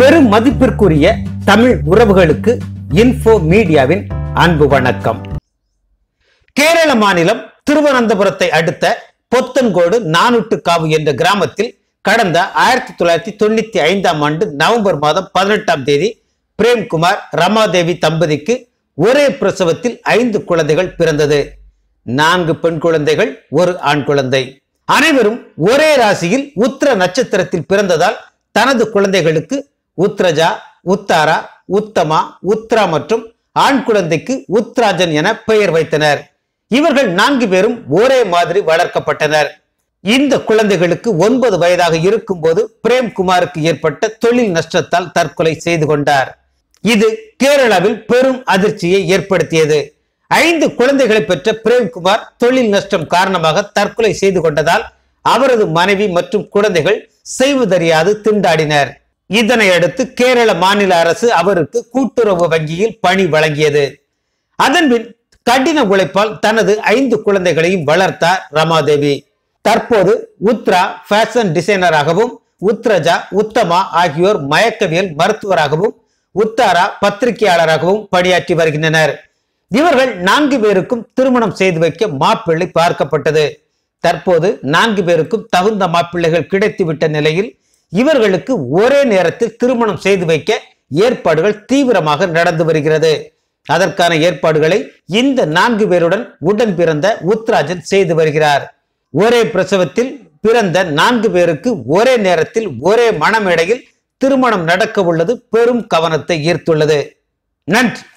பெரும் மதிப்பிற்குரிய தமிழ் உறவுகளுக்கு இன்ஃபோ மீடியாவின் அன்பு வணக்கம் கேரள மாநிலம் திருவனந்தபுரத்தை அடுத்த பொத்தன்கோடு நானூற்றுக்காவு என்ற கிராமத்தில் கடந்த ஆயிரத்தி தொள்ளாயிரத்தி தொண்ணூத்தி ஐந்தாம் ஆண்டு நவம்பர் மாதம் பதினெட்டாம் தேதி பிரேம்குமார் ரமாதேவி தம்பதிக்கு ஒரே பிரசவத்தில் ஐந்து குழந்தைகள் பிறந்தது நான்கு பெண் குழந்தைகள் ஒரு ஆண் குழந்தை அனைவரும் ஒரே ராசியில் உத்திர நட்சத்திரத்தில் பிறந்ததால் தனது குழந்தைகளுக்கு உத்ரஜா உத்தாரா உத்தமா உத்ரா மற்றும் ஆண் குழந்தைக்கு உத்ராஜன் என பெயர் வைத்தனர் இவர்கள் நான்கு பேரும் ஒரே மாதிரி வளர்க்கப்பட்டனர் இந்த குழந்தைகளுக்கு ஒன்பது வயதாக இருக்கும் போது பிரேம்குமாருக்கு ஏற்பட்ட தொழில் நஷ்டத்தால் தற்கொலை செய்து கொண்டார் இது கேரளாவில் பெரும் அதிர்ச்சியை ஏற்படுத்தியது ஐந்து குழந்தைகளை பெற்ற பிரேம்குமார் தொழில் நஷ்டம் காரணமாக தற்கொலை செய்து கொண்டதால் அவரது மனைவி மற்றும் குழந்தைகள் செய்வதறியாது திண்டாடினர் இதனை அடுத்து கேரள மாநில அரசு அவருக்கு கூட்டுறவு வங்கியில் பணி வழங்கியது அதன்பின் கடின உழைப்பால் தனது ஐந்து குழந்தைகளையும் வளர்த்தார் ரமாதேவி தற்போது உத்ரா ஃபேஷன் டிசைனராகவும் உத்ரஜா உத்தமா ஆகியோர் மயக்கவியல் மருத்துவராகவும் உத்தாரா பத்திரிகையாளராகவும் பணியாற்றி வருகின்றனர் இவர்கள் நான்கு பேருக்கும் திருமணம் செய்து வைக்க மாப்பிள்ளை பார்க்கப்பட்டது தற்போது நான்கு பேருக்கும் தகுந்த மாப்பிள்ளைகள் கிடைத்துவிட்ட நிலையில் இவர்களுக்கு ஒரே நேரத்தில் திருமணம் செய்து வைக்க ஏற்பாடுகள் தீவிரமாக நடந்து வருகிறது அதற்கான ஏற்பாடுகளை இந்த நான்கு பேருடன் உடன் பிறந்த உத்ராஜன் செய்து வருகிறார் ஒரே பிரசவத்தில் பிறந்த நான்கு பேருக்கு ஒரே நேரத்தில் ஒரே மனமேடையில் திருமணம் நடக்க உள்ளது பெரும் கவனத்தை ஈர்த்துள்ளது நன்றி